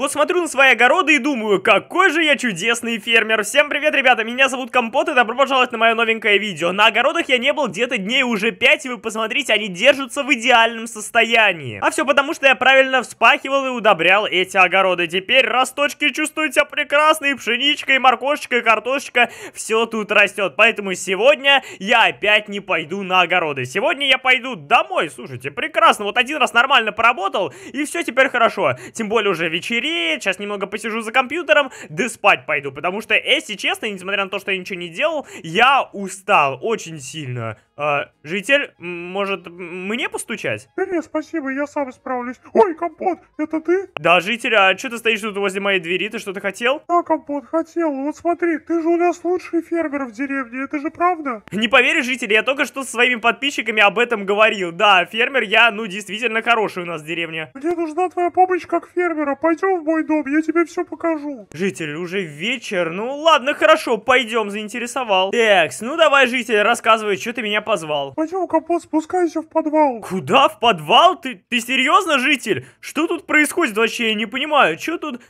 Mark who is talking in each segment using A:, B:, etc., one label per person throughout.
A: Вот смотрю на свои огороды и думаю, какой же я чудесный фермер. Всем привет, ребята, меня зовут Компот и добро пожаловать на мое новенькое видео. На огородах я не был где-то дней уже 5, и вы посмотрите, они держатся в идеальном состоянии. А все потому, что я правильно вспахивал и удобрял эти огороды. Теперь росточки чувствуют себя прекрасно, и пшеничка, и морковочка и картошечка, все тут растет. Поэтому сегодня я опять не пойду на огороды. Сегодня я пойду домой, слушайте, прекрасно. Вот один раз нормально поработал, и все теперь хорошо. Тем более уже вечеринка и сейчас немного посижу за компьютером, да спать пойду, потому что, если честно, несмотря на то, что я ничего не делал, я устал очень сильно. А, житель, может, мне постучать?
B: Да нет, спасибо, я сам справлюсь. Ой, Компот,
A: это ты? Да, житель, а что ты стоишь тут возле моей двери? Ты что-то хотел?
B: Да, Компот, хотел. Вот смотри, ты же у нас лучший фермер в деревне, это же правда?
A: Не поверишь, житель, я только что со своими подписчиками об этом говорил. Да, фермер я, ну, действительно хороший у нас в деревне.
B: Мне нужна твоя помощь как фермера, пойдем
A: мой дом, я тебе все покажу. Житель, уже вечер. Ну ладно, хорошо, пойдем, заинтересовал. Экс, ну давай, житель, рассказывай, что ты меня позвал.
B: Пойдем, капот, спускайся в подвал.
A: Куда? В подвал? Ты, ты серьезно, житель? Что тут происходит вообще? Я не понимаю. Что тут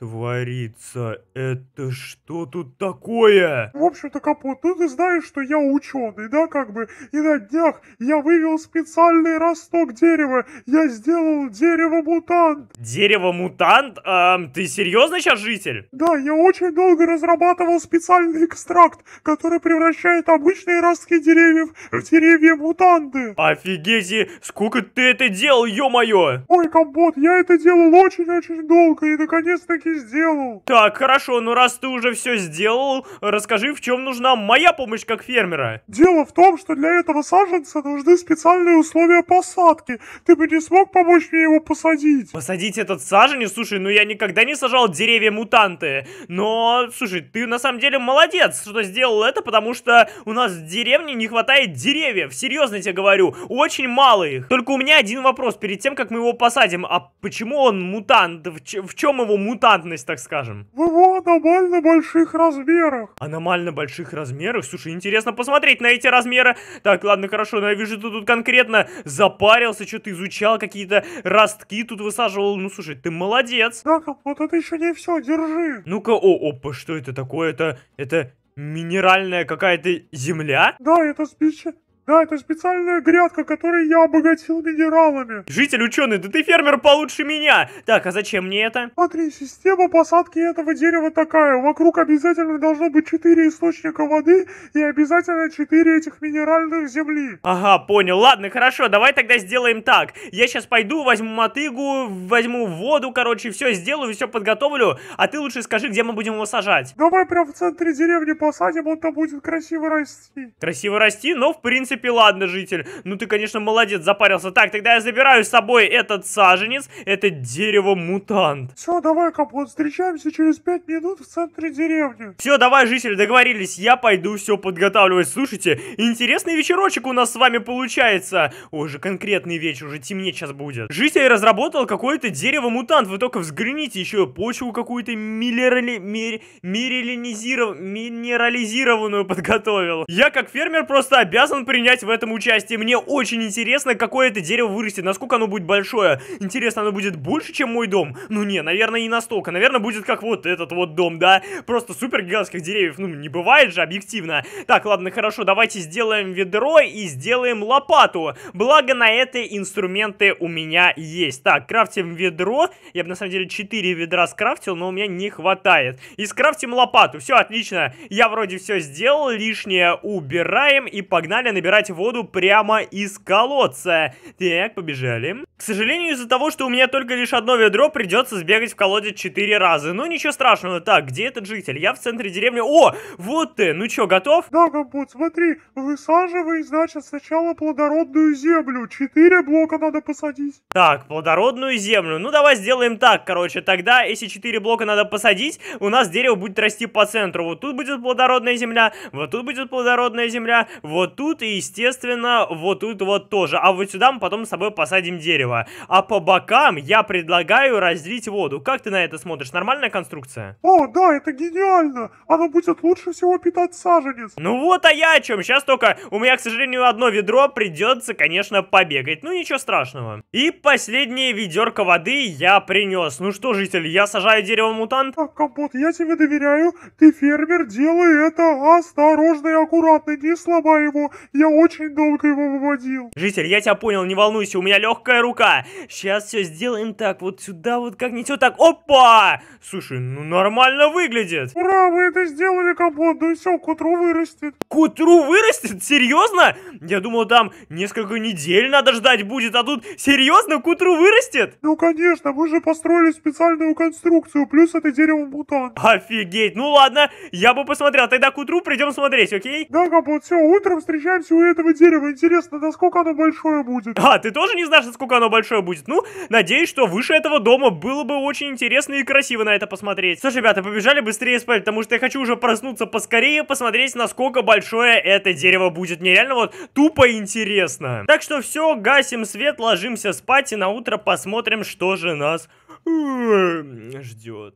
A: творится? Это что тут такое?
B: В общем-то, Капут, ну ты знаешь, что я ученый, да, как бы? И на днях я вывел специальный росток дерева. Я сделал дерево-мутант. Дерево-мутант?
A: Эм, ты серьезно сейчас житель?
B: Да, я очень долго разрабатывал специальный экстракт, который превращает обычные ростки деревьев в деревья-мутанты. Офигеть, сколько ты это делал, ё-моё! Ой, Компот, я это делал очень-очень долго, и наконец-таки ты сделал?
A: Так, хорошо, ну раз ты уже все сделал, расскажи, в чем нужна моя помощь как фермера.
B: Дело в том, что для этого саженца нужны специальные условия посадки. Ты бы не смог помочь мне его посадить? Посадить этот саженец? Слушай,
A: ну я никогда не сажал деревья-мутанты. Но, слушай, ты на самом деле молодец, что сделал это, потому что у нас в деревне не хватает деревьев. Серьезно тебе говорю, очень мало их. Только у меня один вопрос перед тем, как мы его посадим. А почему он мутант? В, в чем его мутант? толерантность, так скажем.
B: В его аномально больших размерах.
A: Аномально больших размерах? Слушай, интересно посмотреть на эти размеры. Так, ладно, хорошо, но я вижу, ты тут конкретно запарился, что-то изучал, какие-то ростки тут высаживал. Ну, слушай, ты молодец. Так, вот это еще не все, держи. Ну-ка, о, опа, что это такое? Это, это минеральная какая-то земля? Да,
B: это спичи да, это специальная грядка, которой я обогатил минералами. Житель ученый, да ты фермер получше меня. Так, а зачем мне это? Смотри, система посадки этого дерева такая. Вокруг обязательно должно быть 4 источника воды и обязательно 4 этих минеральных земли.
A: Ага, понял. Ладно, хорошо, давай тогда сделаем так. Я сейчас пойду, возьму мотыгу, возьму воду, короче, все сделаю, все подготовлю. А ты лучше скажи, где мы будем его сажать.
B: Давай прям в центре деревни посадим, он там будет красиво расти.
A: Красиво расти, но в принципе принципе, ладно, житель. Ну ты, конечно, молодец, запарился. Так, тогда я забираю с собой этот саженец, это дерево-мутант.
B: Все, давай, Капот, встречаемся через пять минут в центре деревни.
A: Все, давай, житель, договорились, я пойду все подготавливать. Слушайте, интересный вечерочек у нас с вами получается. Ой, же конкретный вечер, уже темнее сейчас будет. Житель разработал какое-то дерево-мутант, вы только взгляните, еще почву какую-то миллерали... Мир... Мирилинизиров... минерализированную подготовил. Я как фермер просто обязан принять принять в этом участие. Мне очень интересно, какое это дерево вырастет, насколько оно будет большое. Интересно, оно будет больше, чем мой дом? Ну не, наверное, не настолько. Наверное, будет как вот этот вот дом, да? Просто супер гигантских деревьев, ну, не бывает же, объективно. Так, ладно, хорошо, давайте сделаем ведро и сделаем лопату. Благо, на это инструменты у меня есть. Так, крафтим ведро. Я бы, на самом деле, 4 ведра скрафтил, но у меня не хватает. И скрафтим лопату. Все, отлично. Я вроде все сделал, лишнее убираем и погнали набираем набирать воду прямо из колодца. Так, побежали. К сожалению, из-за того, что у меня только лишь одно ведро, придется сбегать в колодец 4 раза. Ну, ничего страшного. Так, где этот житель? Я в центре деревни. О, вот ты.
B: Ну что, готов? Да, Гамбут, смотри. Высаживай, значит, сначала плодородную землю. Четыре блока надо посадить.
A: Так, плодородную землю. Ну, давай сделаем так, короче. Тогда, если четыре блока надо посадить, у нас дерево будет расти по центру. Вот тут будет плодородная земля, вот тут будет плодородная земля, вот тут и естественно, вот тут вот тоже. А вот сюда мы потом с собой посадим дерево. А по бокам я предлагаю разлить воду. Как ты на это смотришь? Нормальная конструкция?
B: О, да, это гениально. Оно будет лучше всего питать саженец. Ну вот,
A: а я о чем. Сейчас только у меня, к сожалению, одно ведро. Придется, конечно, побегать. Ну, ничего страшного. И последнее ведерко воды я принес. Ну что, житель,
B: я сажаю дерево-мутант? Так, Компот, я тебе доверяю. Ты фермер, делай это осторожно и аккуратно. Не сломай его. Я очень долго его выводил.
A: Житель, я тебя понял, не волнуйся, у меня легкая рука. Сейчас все сделаем так, вот сюда вот как не все так. Опа! Слушай, ну нормально выглядит.
B: Ура, вы это сделали, капот, ну и все, к утру вырастет.
A: К утру вырастет? Серьезно? Я думал, там несколько недель надо ждать будет, а тут серьезно к утру вырастет?
B: Ну конечно,
A: мы же построили специальную
B: конструкцию, плюс это дерево мутант.
A: Офигеть, ну ладно, я бы посмотрел, тогда к утру придем смотреть, окей?
B: Да, капот, все, утром встречаемся у этого дерева. Интересно, насколько оно большое
A: будет. А, ты тоже не знаешь, насколько оно большое будет? Ну, надеюсь, что выше этого дома было бы очень интересно и красиво на это посмотреть. Слушай, ребята, побежали быстрее спать, потому что я хочу уже проснуться поскорее, посмотреть, насколько большое это дерево будет. Мне реально вот тупо интересно. Так что все, гасим свет, ложимся спать и на утро посмотрим, что же нас
B: э,
A: ждет.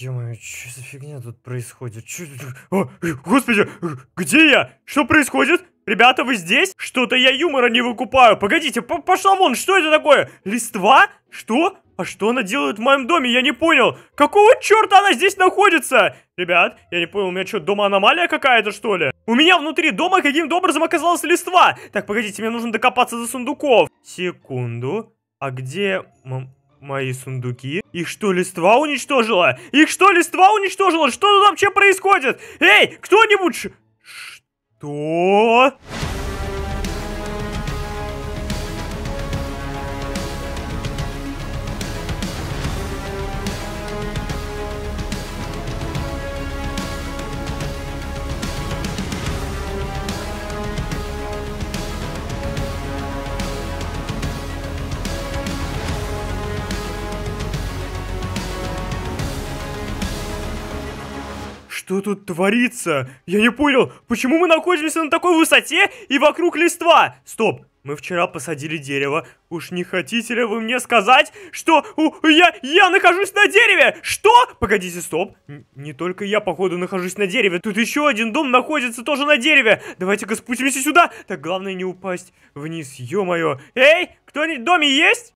A: Ё-моё, что за фигня тут происходит? Чё... О, э, господи, э, где я? Что происходит? Ребята, вы здесь? Что-то я юмора не выкупаю. Погодите, по пошла вон, что это такое? Листва? Что? А что она делает в моем доме? Я не понял. Какого черта она здесь находится? Ребят, я не понял, у меня что, дома аномалия какая-то, что ли? У меня внутри дома каким-то образом оказалась листва. Так, погодите, мне нужно докопаться до сундуков. Секунду. А где... Мои сундуки? Их что, листва уничтожила? Их что, листва уничтожила? Что тут вообще происходит? Эй, кто-нибудь...
B: Что?
A: Что тут творится? Я не понял, почему мы находимся на такой высоте и вокруг листва? Стоп, мы вчера посадили дерево. Уж не хотите ли вы мне сказать, что у, я, я нахожусь на дереве? Что? Погодите, стоп. Н не только я, походу, нахожусь на дереве. Тут еще один дом находится тоже на дереве. Давайте-ка спустимся сюда. Так, главное не упасть вниз. Ё-моё. Эй, кто-нибудь в доме есть?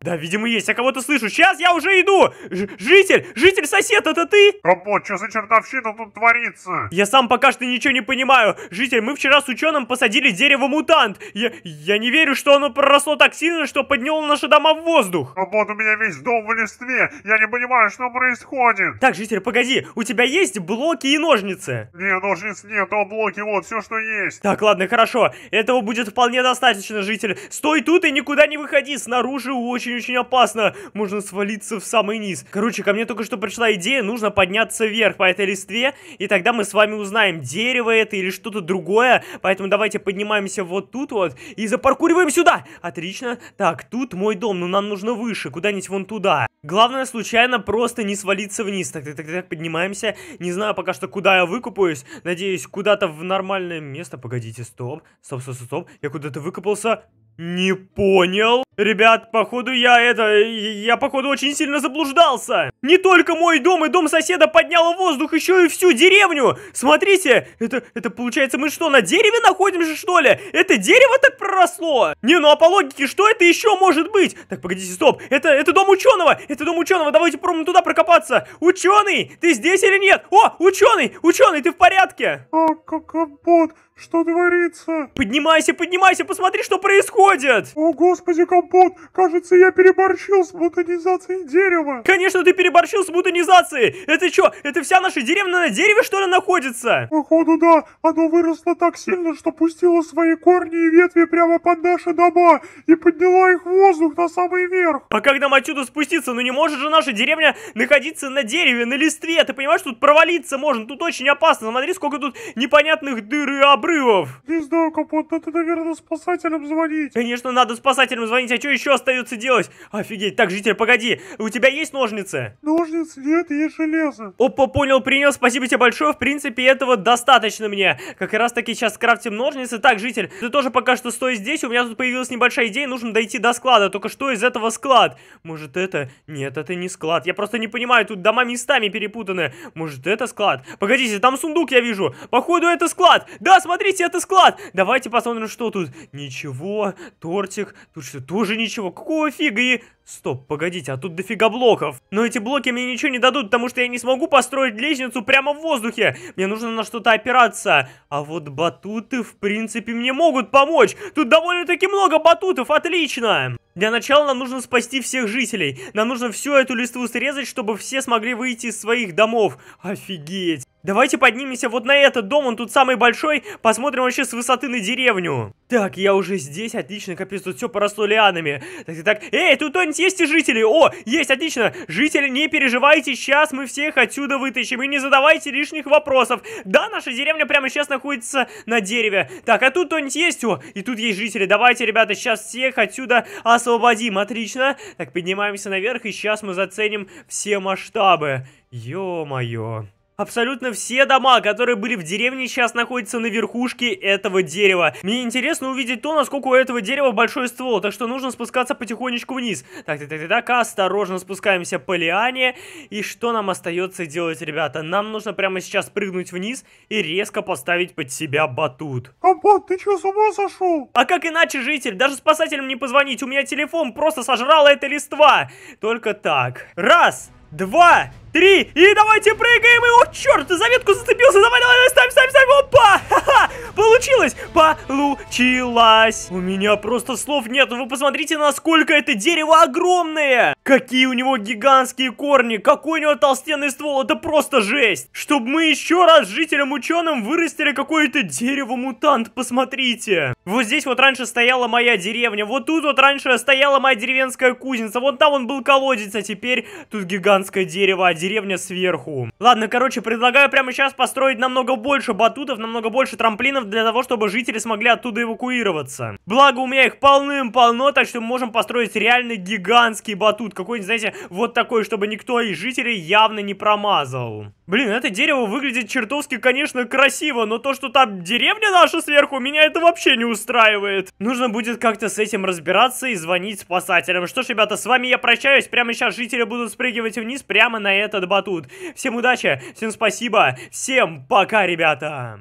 A: Да, видимо, есть. Я кого-то слышу. Сейчас я уже иду. Ж житель, житель сосед, это ты? Рабо, что за чертовщина тут творится? Я сам пока что ничего не понимаю. Житель, мы вчера с ученым посадили дерево мутан талант! Я, я не верю, что оно проросло так сильно, что подняло наши дома в воздух! А вот у меня весь дом в
B: листве! Я не понимаю, что происходит!
A: Так, житель, погоди! У тебя есть блоки и ножницы?
B: Не, ножниц нет, а блоки вот, все, что есть!
A: Так, ладно, хорошо. Этого будет вполне достаточно, житель. Стой тут и никуда не выходи! Снаружи очень-очень опасно! Можно свалиться в самый низ. Короче, ко мне только что пришла идея, нужно подняться вверх по этой листве, и тогда мы с вами узнаем, дерево это или что-то другое. Поэтому давайте поднимаемся вот тут вот. И запаркуриваем сюда. Отлично. Так, тут мой дом, но нам нужно выше, куда-нибудь вон туда. Главное, случайно просто не свалиться вниз. Так, так, так, так, поднимаемся. Не знаю пока что, куда я выкупаюсь. Надеюсь, куда-то в нормальное место. Погодите, стоп. Стоп, стоп, стоп, стоп. Я куда-то выкопался. Не понял. Ребят, походу я это... Я походу очень сильно заблуждался. Не только мой дом и дом соседа подняло воздух, еще и всю деревню. Смотрите, это, это получается мы что, на дереве находимся что ли? Это дерево так проросло? Не, ну а по логике, что это еще может быть? Так, погодите, стоп. Это, это дом ученого. Это дом ученого. Давайте попробуем туда прокопаться. Ученый, ты здесь или нет? О, ученый, ученый, ты
B: в порядке? А, как компот, что творится? Поднимайся, поднимайся, посмотри, что происходит. О, господи, компот компот. Кажется, я переборщил с бутонизацией дерева. Конечно, ты переборщил
A: с бутонизацией. Это что, это вся наша деревня на дереве, что ли,
B: находится? Походу, да. Оно выросло так сильно, что пустило свои корни и ветви прямо под наши дома и подняло их в воздух на самый верх.
A: А как нам отсюда спуститься? Ну не может же наша деревня находиться на дереве, на листве. Ты понимаешь, тут провалиться можно, тут очень опасно. Смотри, сколько тут непонятных дыр и обрывов. Не знаю, Капот, надо, наверное, спасателям звонить. Конечно, надо спасателям звонить а что еще остается делать? Офигеть, так, житель, погоди, у тебя есть ножницы?
B: Ножницы нет, есть железо.
A: Опа, понял, принес, спасибо тебе большое, в принципе, этого достаточно мне. Как раз таки сейчас скрафтим ножницы. Так, житель, ты тоже пока что стой здесь, у меня тут появилась небольшая идея, нужно дойти до склада, только что из этого склад? Может это? Нет, это не склад, я просто не понимаю, тут дома местами перепутаны. Может это склад? Погодите, там сундук я вижу, походу это склад. Да, смотрите, это склад. Давайте посмотрим, что тут. Ничего, тортик, тут что, тоже уже ничего. Какого фига? И Стоп, погодите, а тут дофига блоков. Но эти блоки мне ничего не дадут, потому что я не смогу построить лестницу прямо в воздухе. Мне нужно на что-то опираться. А вот батуты, в принципе, мне могут помочь. Тут довольно-таки много батутов, отлично. Для начала нам нужно спасти всех жителей. Нам нужно всю эту листву срезать, чтобы все смогли выйти из своих домов. Офигеть. Давайте поднимемся вот на этот дом, он тут самый большой. Посмотрим вообще с высоты на деревню. Так, я уже здесь, отлично, капец, тут все поросло лианами. Так, так, так. Эй, тут кто кто-нибудь есть и жители? О, есть, отлично. Жители, не переживайте, сейчас мы всех отсюда вытащим. И не задавайте лишних вопросов. Да, наша деревня прямо сейчас находится на дереве. Так, а тут кто-нибудь есть? О, и тут есть жители. Давайте, ребята, сейчас всех отсюда освободим. Отлично. Так, поднимаемся наверх, и сейчас мы заценим все масштабы. Ё-моё. Абсолютно все дома, которые были в деревне, сейчас находятся на верхушке этого дерева. Мне интересно увидеть то, насколько у этого дерева большой ствол, так что нужно спускаться потихонечку вниз. Так, так, так, так, осторожно спускаемся по лиане. И что нам остается делать, ребята? Нам нужно прямо сейчас прыгнуть вниз и резко поставить под себя батут.
B: Компот, ты что, с ума сошел? А как иначе,
A: житель? Даже спасателям не позвонить, у меня телефон просто сожрала эта листва. Только так. Раз, два, три, и давайте прыгаем, и, о, черт, за ветку зацепился, давай, давай, давай, ставь, ставь, ставь, опа, ха-ха, получилось, получилось. У меня просто слов нет, вы посмотрите, насколько это дерево огромное. Какие у него гигантские корни, какой у него толстенный ствол, это просто жесть. Чтобы мы еще раз жителям-ученым вырастили какое-то дерево-мутант, посмотрите. Вот здесь вот раньше стояла моя деревня, вот тут вот раньше стояла моя деревенская кузница, вот там он был колодец, а теперь тут гигант гигантское дерево, а деревня сверху. Ладно, короче, предлагаю прямо сейчас построить намного больше батутов, намного больше трамплинов для того, чтобы жители смогли оттуда эвакуироваться. Благо, у меня их полным-полно, так что мы можем построить реально гигантский батут. Какой-нибудь, знаете, вот такой, чтобы никто из жителей явно не промазал. Блин, это дерево выглядит чертовски, конечно, красиво, но то, что там деревня наша сверху, меня это вообще не устраивает. Нужно будет как-то с этим разбираться и звонить спасателям. Что ж, ребята, с вами я прощаюсь. Прямо сейчас жители будут спрыгивать вниз прямо на этот батут. Всем удачи, всем спасибо, всем пока, ребята.